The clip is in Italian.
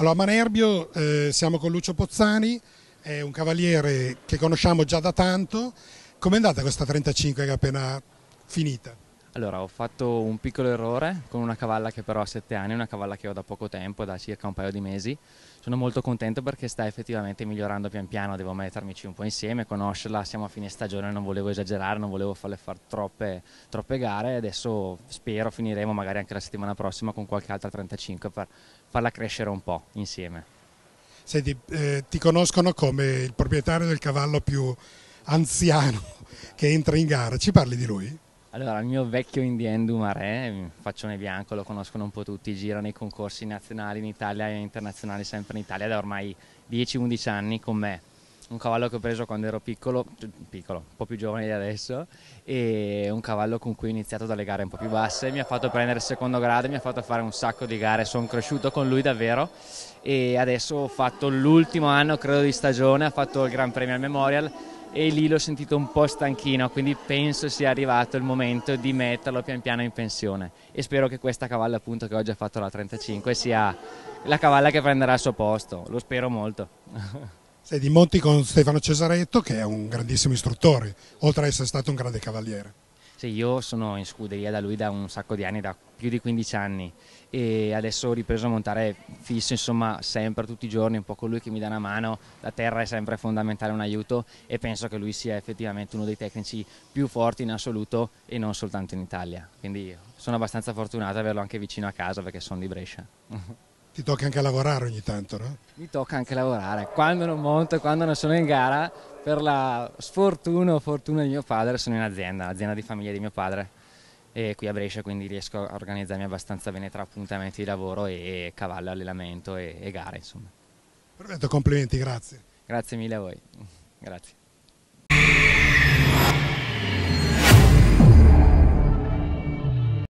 Allora, Manerbio, eh, siamo con Lucio Pozzani, è un cavaliere che conosciamo già da tanto. Com'è andata questa 35 che è appena finita? Allora, ho fatto un piccolo errore con una cavalla che però ha 7 anni, una cavalla che ho da poco tempo, da circa un paio di mesi. Sono molto contento perché sta effettivamente migliorando pian piano, devo mettermici un po' insieme, conoscerla, siamo a fine stagione, non volevo esagerare, non volevo farle fare troppe, troppe gare, adesso spero finiremo magari anche la settimana prossima con qualche altra 35 per farla crescere un po' insieme. Senti, eh, ti conoscono come il proprietario del cavallo più anziano che entra in gara, ci parli di lui? Allora, il mio vecchio Indien Dumaré, faccione bianco, lo conoscono un po' tutti, gira nei concorsi nazionali in Italia e internazionali sempre in Italia da ormai 10-11 anni con me. Un cavallo che ho preso quando ero piccolo, piccolo, un po' più giovane di adesso, e un cavallo con cui ho iniziato dalle gare un po' più basse, mi ha fatto prendere il secondo grado, mi ha fatto fare un sacco di gare, sono cresciuto con lui davvero e adesso ho fatto l'ultimo anno, credo, di stagione, ha fatto il Gran Premio al Memorial, e lì l'ho sentito un po' stanchino, quindi penso sia arrivato il momento di metterlo pian piano in pensione e spero che questa cavalla appunto che oggi ha fatto la 35 sia la cavalla che prenderà il suo posto, lo spero molto. Sei di Monti con Stefano Cesaretto che è un grandissimo istruttore, oltre ad essere stato un grande cavaliere. Cioè io sono in scuderia da lui da un sacco di anni, da più di 15 anni e adesso ho ripreso a montare fisso, insomma, sempre tutti i giorni, un po' con lui che mi dà una mano, la terra è sempre fondamentale un aiuto e penso che lui sia effettivamente uno dei tecnici più forti in assoluto e non soltanto in Italia. Quindi sono abbastanza fortunato ad averlo anche vicino a casa perché sono di Brescia. Ti tocca anche lavorare ogni tanto, no? Mi tocca anche lavorare. Quando non monto e quando non sono in gara per la sfortuna o fortuna di mio padre sono in azienda, azienda di famiglia di mio padre e qui a Brescia quindi riesco a organizzarmi abbastanza bene tra appuntamenti di lavoro e cavallo, allenamento e, e gare insomma. Perfetto, complimenti, grazie. Grazie mille a voi, grazie.